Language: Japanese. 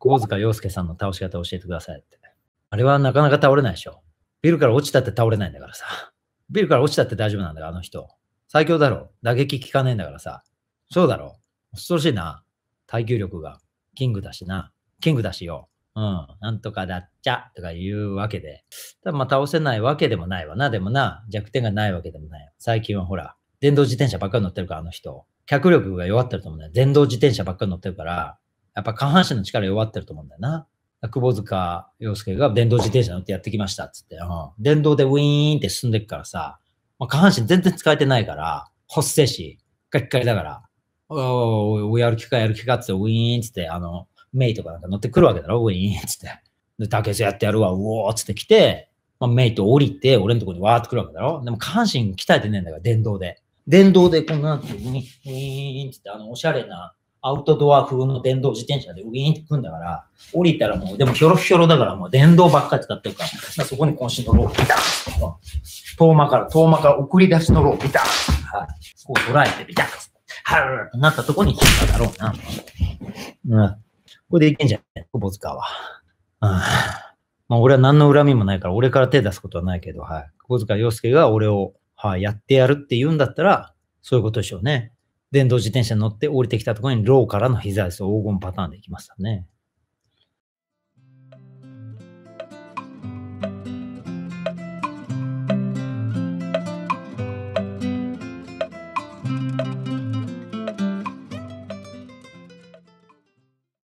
小塚洋介さんの倒し方を教えてくださいって。あれはなかなか倒れないでしょ。ビルから落ちたって倒れないんだからさ。ビルから落ちたって大丈夫なんだよ、あの人。最強だろ。打撃効かねえんだからさ。そうだろ。恐ろしいな。耐久力が。キングだしな。キングだしよ。うん。なんとかだっちゃとかいうわけで。ただまあ倒せないわけでもないわな。でもな、弱点がないわけでもない。最近はほら、電動自転車ばっかり乗ってるから、あの人。脚力が弱ってると思うね。電動自転車ばっかり乗ってるから、やっぱ下半身の力弱ってると思うんだよな。窪塚洋介が電動自転車乗ってやってきましたっつって、うん、電動でウィーンって進んでいくからさ、まあ、下半身全然使えてないから、発生し、ガリガリだから、おおやる気かやる気かっつって、ウィーンっつって、あの、メイとかなんか乗ってくるわけだろ、ウィーンっつって。で、竹瀬やってやるわ、うおーっつって来て、まあ、メイと降りて、俺のとこにわーって来るわけだろ。でも下半身鍛えてねえんだから、電動で。電動でこんなて、ウィーンっつって、あの、おしゃれな、アウトドア風の電動自転車で上に行くんだから、降りたらもう、でもひょろひょろだからもう電動ばっか使ってるから、からそこに渾身のロープ、ビタン遠間から、遠間から送り出しのロープ、ビタンはい。こう捉えて、ビタッはるとなったとこに来ただろうな。うん。これでいけんじゃない窪塚は。まあ俺は何の恨みもないから、俺から手出すことはないけど、はい。小塚洋介が俺を、はい、やってやるって言うんだったら、そういうことでしょうね。電動自転車に乗って降りてきたところにローからの膝です。黄金パターンでいきましたね。